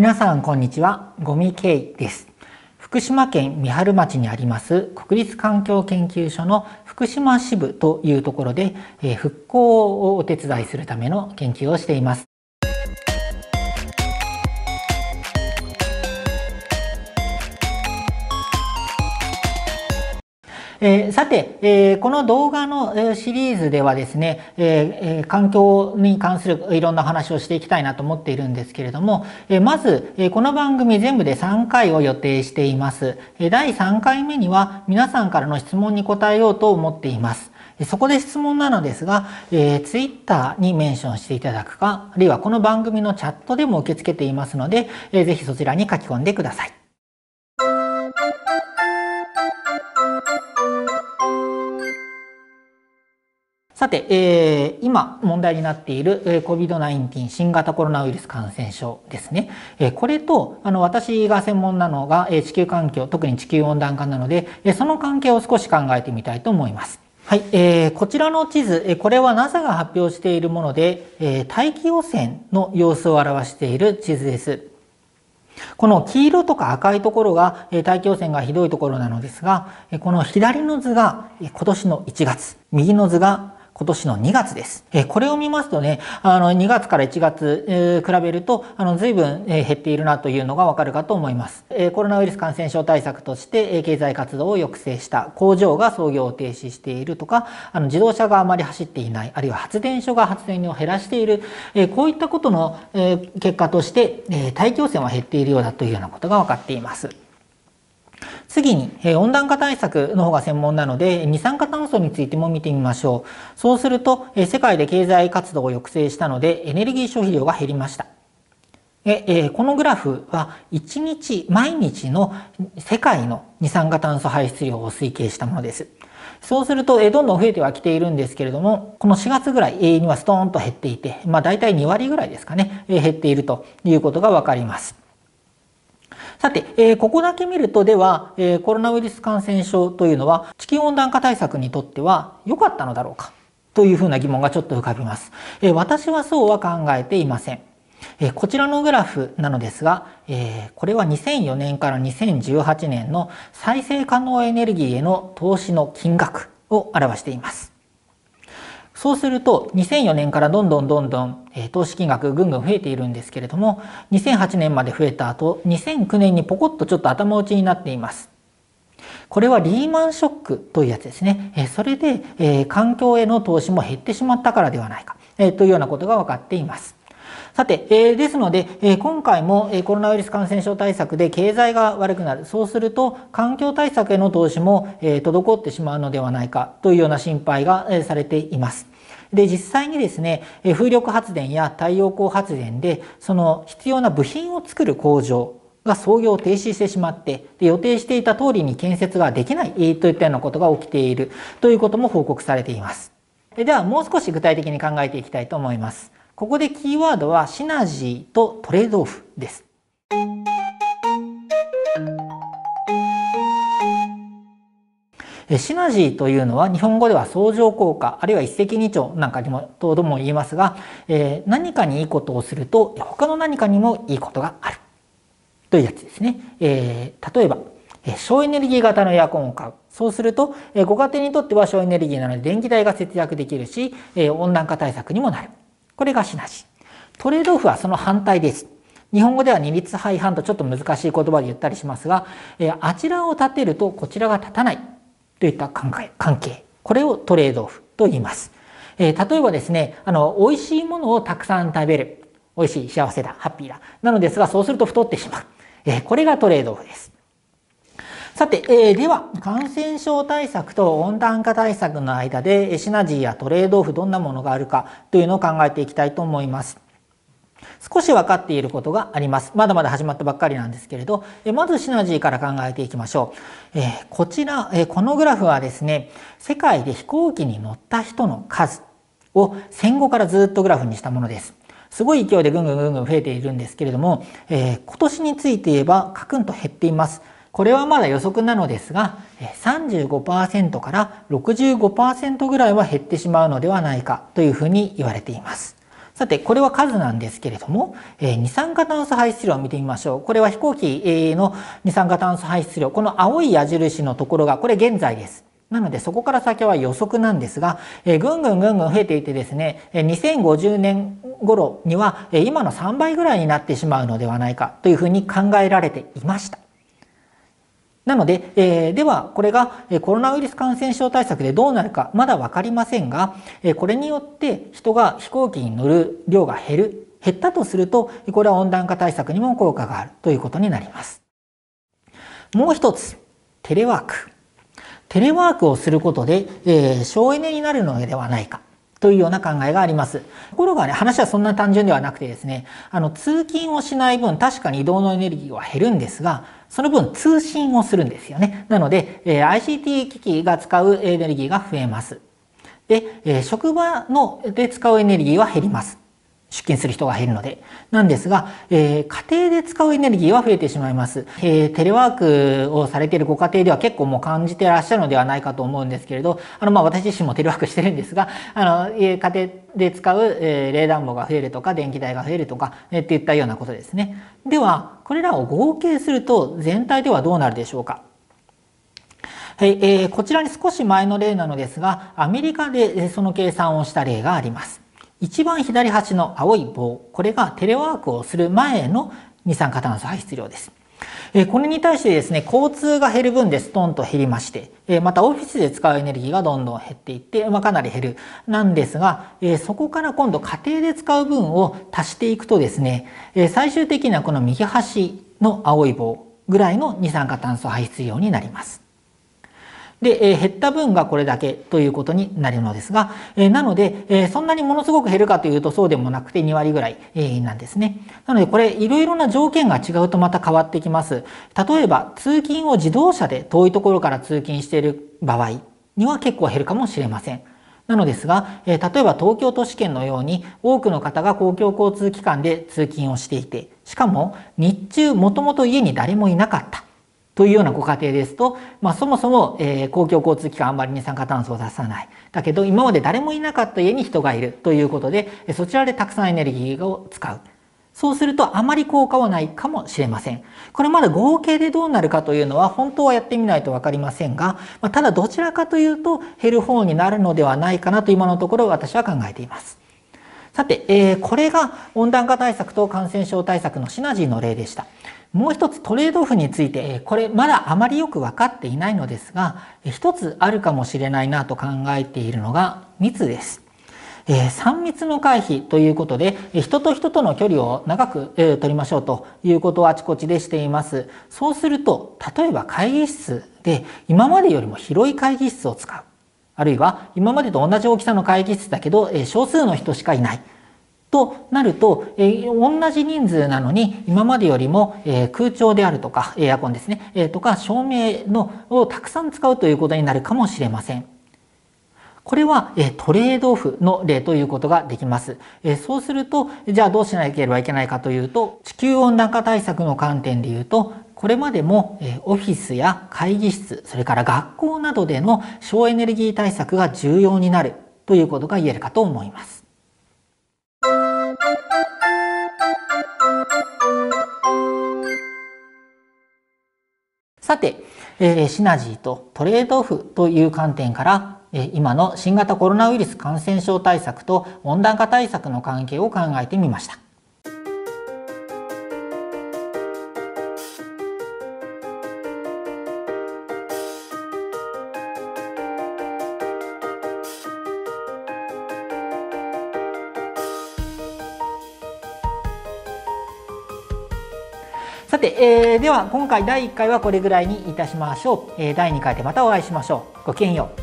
皆さんこんにちはゴミケイです福島県三春町にあります国立環境研究所の福島支部というところで復興をお手伝いするための研究をしていますえー、さて、えー、この動画のシリーズではですね、えー、環境に関するいろんな話をしていきたいなと思っているんですけれども、えまず、えこの番組全部で3回を予定しています。え第3回目には皆さんからの質問に答えようと思っています。そこで質問なのですが、えー、ツイッターにメンションしていただくか、あるいはこの番組のチャットでも受け付けていますので、えー、ぜひそちらに書き込んでください。さて、えー、今問題になっている COVID-19 新型コロナウイルス感染症ですね。えこれと、あの、私が専門なのが、え地球環境、特に地球温暖化なので、えその関係を少し考えてみたいと思います。はい、えー、こちらの地図、えこれは NASA が発表しているもので、え大気汚染の様子を表している地図です。この黄色とか赤いところが大気汚染がひどいところなのですが、この左の図が今年の1月、右の図が今年の2月です。えこれを見ますとね、あの、2月から1月、比べると、あの、随分、え減っているなというのがわかるかと思います。えコロナウイルス感染症対策として、え経済活動を抑制した、工場が操業を停止しているとか、あの、自動車があまり走っていない、あるいは発電所が発電量を減らしている、えこういったことの、え結果として、え大気汚染は減っているようだというようなことが分かっています。次に、え温暖化対策の方が専門なので、二酸化炭素についても見てみましょう。そうすると、え世界で経済活動を抑制したので、エネルギー消費量が減りました。ええこのグラフは1日毎日の世界の二酸化炭素排出量を推計したものです。そうすると、えどんどん増えてはきているんですけれども、この4月ぐらいにはストーンと減っていて、まあ大体2割ぐらいですかね、え減っているということがわかります。さて、えー、ここだけ見るとでは、えー、コロナウイルス感染症というのは地球温暖化対策にとっては良かったのだろうかというふうな疑問がちょっと浮かびます。えー、私はそうは考えていません。えこちらのグラフなのですが、えこれは2004年から2018年の再生可能エネルギーへの投資の金額を表しています。そうすると2004年からどんどんどんどん、えー、投資金額ぐんぐん増えているんですけれども2008年まで増えた後2009年にポコッとちょっと頭打ちになっています。これはリーマンショックというやつですね。えー、それで、えー、環境への投資も減ってしまったからではないか、えー、というようなことが分かっています。さて、えー、ですので、えー、今回も、えー、コロナウイルス感染症対策で経済が悪くなる。そうすると、環境対策への投資も、えー、滞ってしまうのではないかというような心配が、えー、されています。で、実際にですね、風力発電や太陽光発電で、その必要な部品を作る工場が操業を停止してしまってで予定していた通りに建設ができないといったようなことが起きているということも報告されていますではもう少し具体的に考えていきたいと思いますここでキーワードはシナジーとトレードオフですシナジーというのは日本語では相乗効果、あるいは一石二鳥なんかにも、とども言いますが、え何かにいいことをすると、他の何かにもいいことがある。というやつですね。え例えば、省エネルギー型のエアコンを買う。そうすると、ご家庭にとっては省エネルギーなので電気代が節約できるし、温暖化対策にもなる。これがシナジー。トレードオフはその反対です。日本語では二律背反とちょっと難しい言葉で言ったりしますが、あちらを立てるとこちらが立たない。といった関係、これをトレードオフと言います。えー、例えばですね、あの、美味しいものをたくさん食べる。美味しい、幸せだ、ハッピーだ。なのですが、そうすると太ってしまう。えー、これがトレードオフです。さて、えー、では、感染症対策と温暖化対策の間で、シナジーやトレードオフ、どんなものがあるかというのを考えていきたいと思います。少し分かっていることがあります。まだまだ始まったばっかりなんですけれど、えまずシナジーから考えていきましょう。えこちら、えこのグラフはですね、世界で飛行機に乗った人の数を戦後からずっとグラフにしたものです。すごい勢いでぐんぐんぐんぐん増えているんですけれども、え今年について言えばカクンと減っています。これはまだ予測なのですが、35%から65%ぐらいは減ってしまうのではないかというふうに言われています。さて、これは数なんですけれども、え二酸化炭素排出量を見てみましょう。これは飛行機の二酸化炭素排出量。この青い矢印のところが、これ現在です。なので、そこから先は予測なんですが、えぐんぐんぐんぐん増えていてですね、2050年頃には、今の3倍ぐらいになってしまうのではないかというふうに考えられていました。なので、えー、では、これがコロナウイルス感染症対策でどうなるか、まだわかりませんが、これによって人が飛行機に乗る量が減る、減ったとすると、これは温暖化対策にも効果があるということになります。もう一つ、テレワーク。テレワークをすることで、えー、省エネになるのではないか。というような考えがあります。ところがね、話はそんな単純ではなくてですね、あの、通勤をしない分、確かに移動のエネルギーは減るんですが、その分通信をするんですよね。なので、え ICT 機器が使うエネルギーが増えます。で、え職場ので使うエネルギーは減ります。出勤する人が減るので。なんですが、えー、家庭で使うエネルギーは増えてしまいます。えー、テレワークをされているご家庭では結構もう感じてらっしゃるのではないかと思うんですけれど、あの、まあ、私自身もテレワークしてるんですが、あの、家庭で使う、えー、冷暖房が増えるとか、電気代が増えるとか、えっていったようなことですね。では、これらを合計すると全体ではどうなるでしょうかはい、えー、こちらに少し前の例なのですが、アメリカでその計算をした例があります。一番左端の青い棒、これがテレワークをする前の二酸化炭素排出量です。えこれに対してですね、交通が減る分でストンと減りまして、えまたオフィスで使うエネルギーがどんどん減っていって、まあ、かなり減る。なんですが、えそこから今度家庭で使う分を足していくとですね、え最終的にはこの右端の青い棒ぐらいの二酸化炭素排出量になります。で、え減った分がこれだけということになるのですが、えなので、えそんなにものすごく減るかというとそうでもなくて2割ぐらい、えなんですね。なのでこれいろいろな条件が違うとまた変わってきます。例えば通勤を自動車で遠いところから通勤している場合には結構減るかもしれません。なのですが、え例えば東京都市圏のように多くの方が公共交通機関で通勤をしていて、しかも日中もともと家に誰もいなかった。というようなご家庭ですと、まあ、そもそも、え公共交通機関あんまり二酸化炭素を出さない。だけど今まで誰もいなかった家に人がいるということで、そちらでたくさんエネルギーを使う。そうするとあまり効果はないかもしれません。これまだ合計でどうなるかというのは本当はやってみないとわかりませんが、まただどちらかというと減る方になるのではないかなと今のところ私は考えています。さて、えー、これが温暖化対策と感染症対策のシナジーの例でした。もう一つトレードオフについて、これまだあまりよく分かっていないのですが、一つあるかもしれないなと考えているのが密です。え3密の回避ということで、人と人との距離を長く、え取りましょうということをあちこちでしています。そうすると、例えば会議室で今までよりも広い会議室を使う。あるいは今までと同じ大きさの会議室だけど、え少数の人しかいない。となると、えー、同じ人数なのに今までよりも、えー、空調であるとかエアコンですね、えー、とか照明のをたくさん使うということになるかもしれません。これは、えトレードオフの例ということができます、えそうすると、じゃあどうしなければいけないかというと、地球温暖化対策の観点で言うと、これまでもオフィスや会議室、それから学校などでの省エネルギー対策が重要になるということが言えるかと思います。さて、えシナジーとトレードオフという観点から、え今の新型コロナウイルス感染症対策と温暖化対策の関係を考えてみました。さて、えー、では今回第1回はこれぐらいにいたしましょう、えー、第2回でまたお会いしましょうごきげんよう